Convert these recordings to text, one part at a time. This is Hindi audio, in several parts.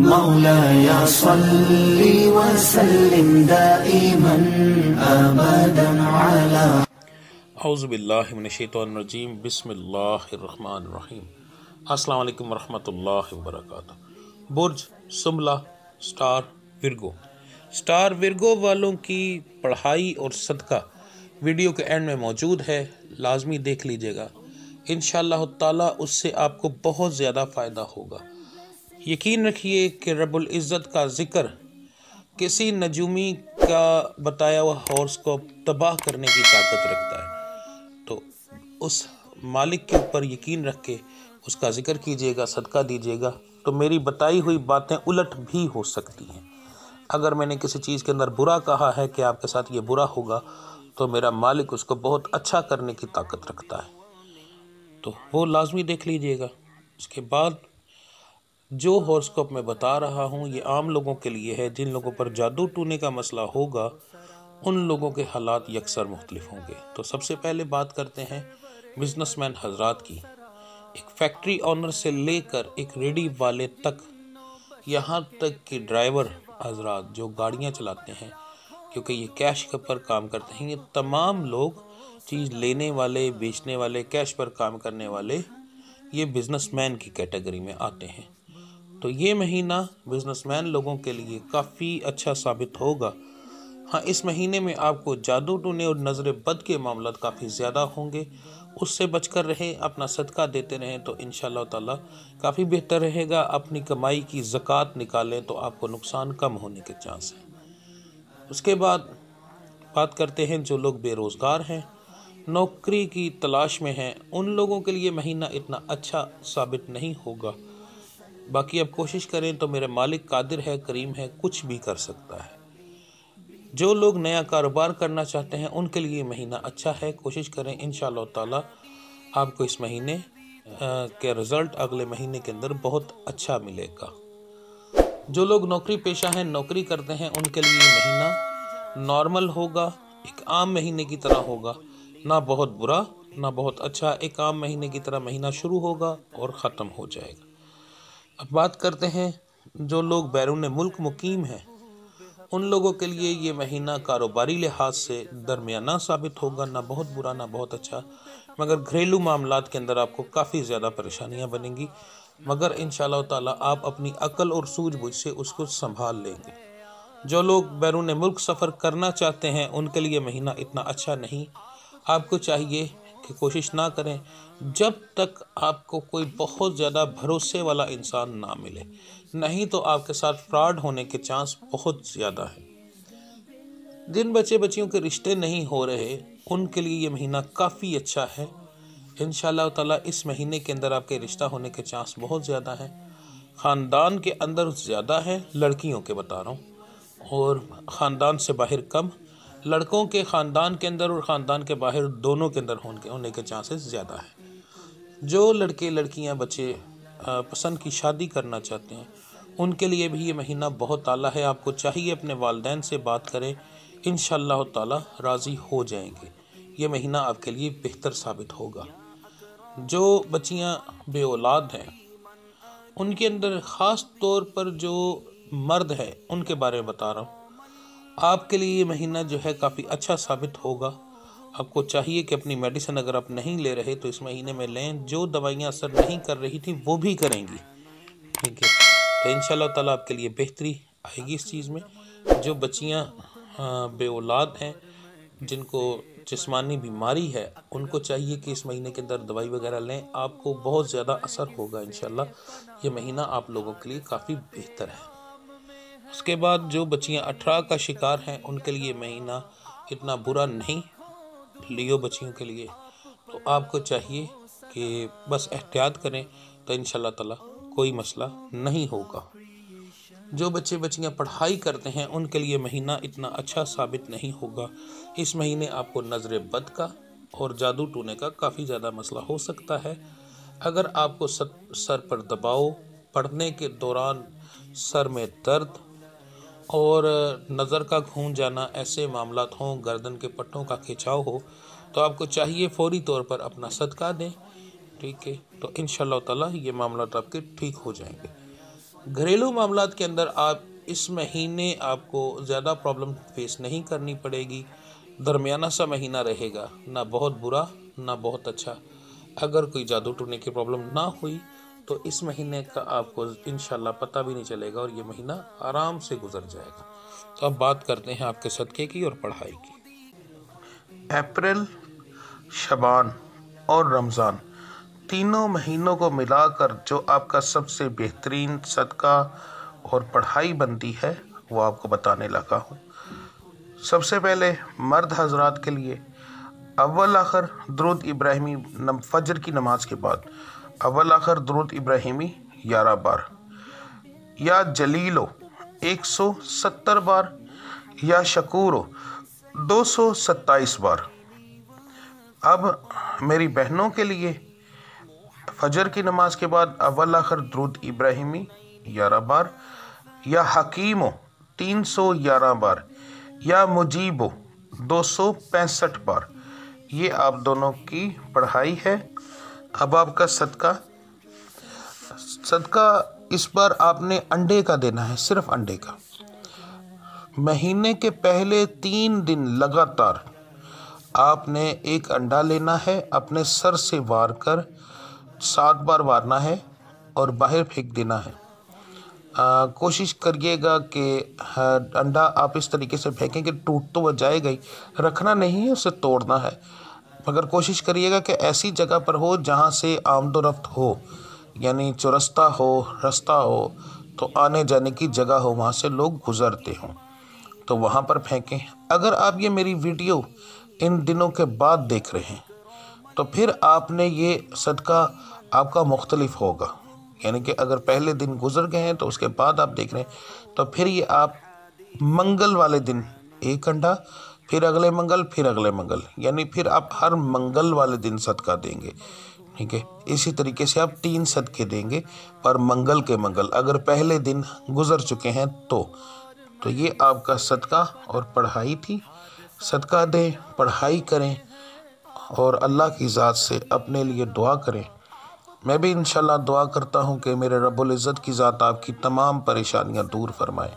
बुर्ज स्टार विरगो स्टार विरगो वालों की पढ़ाई और सदका वीडियो के एंड में मौजूद है लाजमी देख लीजिएगा इन ताला उससे आपको बहुत ज़्यादा फ़ायदा होगा यकीन रखिए कि रबुल इज़्ज़त का ज़िक्र किसी नजूमी का बताया हुआ हॉर्स को तबाह करने की ताकत रखता है तो उस मालिक के ऊपर यकीन रख के उसका ज़िक्र कीजिएगा सदका दीजिएगा तो मेरी बताई हुई बातें उलट भी हो सकती हैं अगर मैंने किसी चीज़ के अंदर बुरा कहा है कि आपके साथ ये बुरा होगा तो मेरा मालिक उसको बहुत अच्छा करने की ताकत रखता है तो वो लाजमी देख लीजिएगा उसके बाद जो हॉर्स्कोप मैं बता रहा हूँ ये आम लोगों के लिए है जिन लोगों पर जादू टूने का मसला होगा उन लोगों के हालात यकसर मुख्तलिफ होंगे तो सबसे पहले बात करते हैं बिजनेसमैन हजरात की एक फैक्ट्री ऑनर से लेकर एक रेडी वाले तक यहाँ तक कि ड्राइवर हजरात जो गाड़ियाँ चलाते हैं क्योंकि ये कैश पर काम करते हैं ये तमाम लोग चीज़ लेने वाले बेचने वाले कैश पर काम करने वाले ये बिजनेसमैन की कैटेगरी में आते हैं तो ये महीना बिजनेसमैन लोगों के लिए काफ़ी अच्छा साबित होगा हाँ इस महीने में आपको जादू टूने और नज़र बद के मामला काफ़ी ज़्यादा होंगे उससे बचकर रहें अपना सदका देते रहें तो इन ताला काफ़ी बेहतर रहेगा अपनी कमाई की ज़क़़त निकालें तो आपको नुकसान कम होने के चांस हैं उसके बाद बात करते हैं जो लोग बेरोज़गार हैं नौकरी की तलाश में हैं उन लोगों के लिए महीना इतना अच्छा साबित नहीं होगा बाकी अब कोशिश करें तो मेरे मालिक कादिर है करीम है कुछ भी कर सकता है जो लोग नया कारोबार करना चाहते हैं उनके लिए महीना अच्छा है कोशिश करें इन ताला आपको इस महीने के रिज़ल्ट अगले महीने के अंदर बहुत अच्छा मिलेगा जो लोग नौकरी पेशा हैं नौकरी करते हैं उनके लिए महीना नॉर्मल होगा एक आम महीने की तरह होगा ना बहुत बुरा ना बहुत अच्छा एक आम महीने की तरह महीना शुरू होगा और ख़त्म हो जाएगा अब बात करते हैं जो लोग बैरून मुल्क मुकीम हैं उन लोगों के लिए ये महीना कारोबारी लिहाज से दरमियाना साबित होगा ना बहुत बुरा ना बहुत अच्छा मगर घरेलू मामला के अंदर आपको काफ़ी ज़्यादा परेशानियाँ बनेंगी मगर इन ताला आप अपनी अकल और सूझबूझ से उसको संभाल लेंगे जो लोग बैरून मुल्क सफ़र करना चाहते हैं उनके लिए महीना इतना अच्छा नहीं आपको चाहिए की कोशिश ना करें जब तक आपको कोई बहुत ज़्यादा भरोसे वाला इंसान ना मिले नहीं तो आपके साथ फ्रॉड होने के चांस बहुत ज़्यादा है जिन बच्चे बच्चियों के रिश्ते नहीं हो रहे उनके लिए ये महीना काफ़ी अच्छा है इन ताला इस महीने के अंदर आपके रिश्ता होने के चांस बहुत ज़्यादा है ख़ानदान के अंदर ज़्यादा है लड़कियों के बता रहा हूँ और ख़ानदान से बाहर कम लड़कों के ख़ानदान के अंदर और ख़ानदान के बाहर दोनों के अंदर होने के होने के चांसेस ज़्यादा हैं जो लड़के लड़कियां बच्चे पसंद की शादी करना चाहते हैं उनके लिए भी ये महीना बहुत आला है आपको चाहिए अपने वालदेन से बात करें इन ताला राज़ी हो जाएंगे ये महीना आपके लिए बेहतर साबित होगा जो बच्चियां बे औलाद हैं उनके अंदर ख़ास तौर पर जो मर्द है उनके बारे में बता रहा हूँ आपके लिए ये महीना जो है काफ़ी अच्छा साबित होगा आपको चाहिए कि अपनी मेडिसिन अगर आप नहीं ले रहे तो इस महीने में लें जो दवाइयाँ असर नहीं कर रही थी वो भी करेंगी ठीक है तो इन ताला आपके लिए बेहतरी आएगी इस चीज़ में जो बच्चियाँ हाँ, औलाद हैं जिनको जिसमानी बीमारी है उनको चाहिए कि इस महीने के अंदर दवाई वगैरह लें आपको बहुत ज़्यादा असर होगा इन ये महीना आप लोगों के लिए काफ़ी बेहतर है उसके बाद जो बच्चियां अठारह का शिकार हैं उनके लिए महीना इतना बुरा नहीं लियो बच्चियों के लिए तो आपको चाहिए कि बस एहतियात करें तो इन ताला कोई मसला नहीं होगा जो बच्चे बच्चियां पढ़ाई करते हैं उनके लिए महीना इतना अच्छा साबित नहीं होगा इस महीने आपको नज़र बद का और जादू टूने का काफ़ी ज़्यादा मसला हो सकता है अगर आपको सर, सर पर दबाव पढ़ने के दौरान सर में दर्द और नज़र का घूम जाना ऐसे मामला हों गर्दन के पट्टों का खिंचाव हो तो आपको चाहिए फौरी तौर पर अपना सदका दें ठीक है तो इन ताला ये मामला आपके ठीक हो जाएंगे घरेलू मामला के अंदर आप इस महीने आपको ज़्यादा प्रॉब्लम फेस नहीं करनी पड़ेगी दरमियाना सा महीना रहेगा ना बहुत बुरा ना बहुत अच्छा अगर कोई जादू टूने की प्रॉब्लम ना हुई तो इस महीने का आपको इन पता भी नहीं चलेगा और ये महीना आराम से गुजर जाएगा तो अब बात करते हैं आपके सदक़े की और पढ़ाई की अप्रैल शबान और रमज़ान तीनों महीनों को मिलाकर जो आपका सबसे बेहतरीन सदका और पढ़ाई बनती है वो आपको बताने लगा हूँ सबसे पहले मर्द हजरात के लिए अव्वल आखिर द्रुद इब्राहिमी फजर की नमाज के बाद अव्वल आखिर दुरुद इब्राहिमी ग्यारह बार या जलीलो एक सत्तर बार या शकूरो सत्ताईस बार अब मेरी बहनों के लिए फजर की नमाज के बाद अव्वल आखिर दुरुद इब्राहिमी ग्यारह बार या हकीमो तीन सौ ग्यारह बार या मुजीबो दो सौ पैंसठ बार ये आप दोनों की पढ़ाई है अब आपका सदका सदका इस बार आपने अंडे का देना है सिर्फ अंडे का महीने के पहले तीन दिन लगातार आपने एक अंडा लेना है अपने सर से वार कर सात बार वारना है और बाहर फेंक देना है आ, कोशिश करिएगा कि अंडा आप इस तरीके से फेंकें कि टूट तो वह जाएगा ही रखना नहीं है उसे तोड़ना है मगर कोशिश करिएगा कि ऐसी जगह पर हो जहाँ से आमदोरफ्त हो यानी चौरस्ता हो रास्ता हो तो आने जाने की जगह हो वहाँ से लोग गुजरते हों तो वहाँ पर फेंकें अगर आप ये मेरी वीडियो इन दिनों के बाद देख रहे हैं तो फिर आपने ये सदका आपका मुख्तलिफ होगा यानी कि अगर पहले दिन गुजर गए हैं तो उसके बाद आप देख रहे हैं तो फिर ये आप मंगल वाले दिन एक अंडा फिर अगले मंगल फिर अगले मंगल यानी फिर आप हर मंगल वाले दिन सदका देंगे ठीक है इसी तरीके से आप तीन सदके देंगे पर मंगल के मंगल अगर पहले दिन गुजर चुके हैं तो तो ये आपका सदका और पढ़ाई थी सदका दें पढ़ाई करें और अल्लाह की ज़ात से अपने लिए दुआ करें मैं भी इन दुआ करता हूँ कि मेरे रबुल्ज़त की ज़ात आपकी तमाम परेशानियाँ दूर फरमाएँ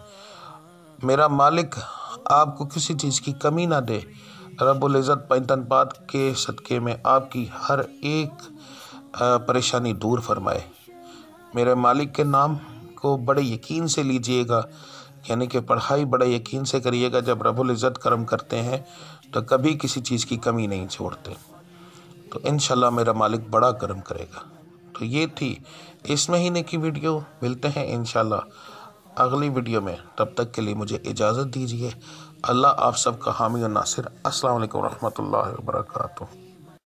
मेरा मालिक आपको किसी चीज़ की कमी ना दे पैंतन पात के सदक़े में आपकी हर एक परेशानी दूर फरमाए मेरे मालिक के नाम को बड़े यकीन से लीजिएगा यानी कि पढ़ाई बड़े यकीन से करिएगा जब रबुल्ज़त कर्म करते हैं तो कभी किसी चीज़ की कमी नहीं छोड़ते तो इन मेरा मालिक बड़ा कर्म करेगा तो ये थी इस महीने की वीडियो मिलते हैं इन अगली वीडियो में तब तक के लिए मुझे इजाज़त दीजिए अल्लाह आप सबका हामी और नासिर अस्सलाम वालेकुम रहमतुल्लाहि व